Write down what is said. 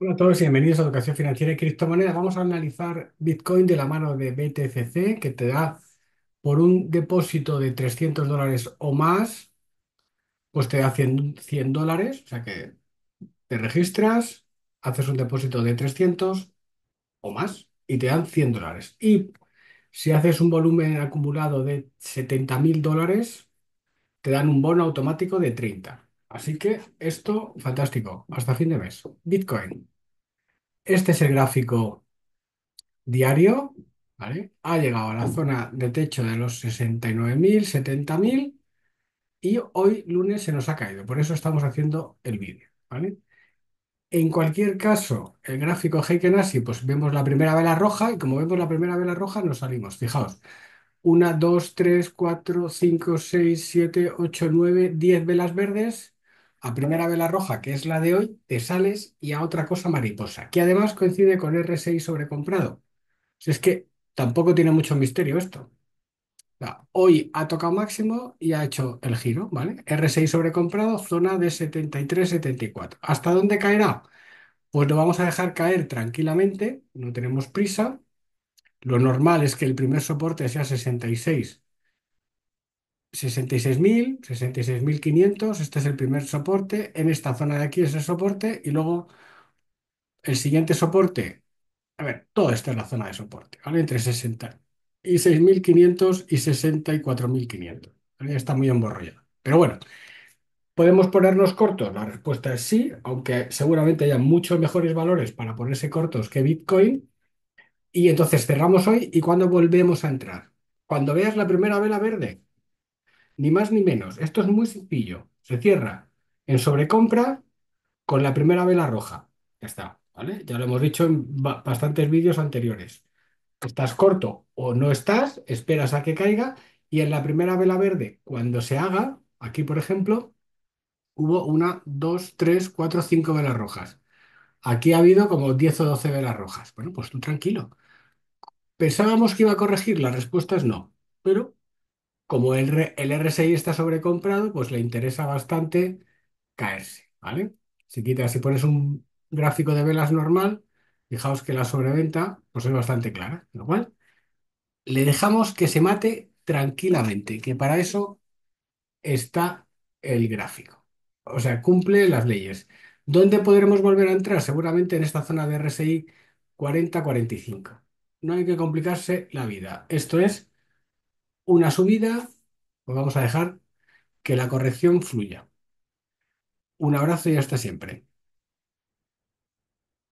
Hola a todos y bienvenidos a Educación Financiera y Criptomonedas. Vamos a analizar Bitcoin de la mano de BTCC, que te da por un depósito de 300 dólares o más, pues te da 100, dólares, o sea que te registras, haces un depósito de 300 o más y te dan 100 dólares. Y si haces un volumen acumulado de 70 mil dólares, te dan un bono automático de 30. Así que esto, fantástico, hasta fin de mes. Bitcoin. Este es el gráfico diario, ¿vale? Ha llegado a la zona de techo de los 69.000, 70.000 y hoy lunes se nos ha caído. Por eso estamos haciendo el vídeo, ¿vale? En cualquier caso, el gráfico Heiken pues vemos la primera vela roja y como vemos la primera vela roja nos salimos. Fijaos, 1, 2, 3, 4, 5, 6, 7, 8, 9, 10 velas verdes a primera vela roja, que es la de hoy, te sales y a otra cosa mariposa, que además coincide con R6 sobrecomprado. Si es que tampoco tiene mucho misterio esto. hoy ha tocado máximo y ha hecho el giro, ¿vale? R6 sobrecomprado, zona de 73-74. ¿Hasta dónde caerá? Pues lo vamos a dejar caer tranquilamente, no tenemos prisa. Lo normal es que el primer soporte sea 66 66.000, 66.500, este es el primer soporte, en esta zona de aquí es el soporte y luego el siguiente soporte, a ver, todo esta es la zona de soporte, ¿vale? Entre 60 y 6.500 y 64.500, Está muy emborrollado. Pero bueno, ¿podemos ponernos cortos? La respuesta es sí, aunque seguramente haya muchos mejores valores para ponerse cortos que Bitcoin. Y entonces cerramos hoy y cuando volvemos a entrar. Cuando veas la primera vela verde, ni más ni menos. Esto es muy sencillo. Se cierra en sobrecompra con la primera vela roja. Ya está, ¿vale? Ya lo hemos dicho en bastantes vídeos anteriores. Estás corto o no estás, esperas a que caiga y en la primera vela verde, cuando se haga, aquí por ejemplo, hubo una, dos, tres, cuatro, cinco velas rojas. Aquí ha habido como 10 o 12 velas rojas. Bueno, pues tú tranquilo. Pensábamos que iba a corregir, la respuesta es no, pero como el, RSI está sobrecomprado, pues le interesa bastante caerse, ¿vale? Si quitas, si pones un gráfico de velas normal, fijaos que la sobreventa pues es bastante clara, lo cual le dejamos que se mate tranquilamente, que para eso está el gráfico. O sea, cumple las leyes. ¿Dónde podremos volver a entrar? Seguramente en esta zona de RSI 40-45. No hay que complicarse la vida. Esto es una subida, pues vamos a dejar que la corrección fluya. Un abrazo y hasta siempre.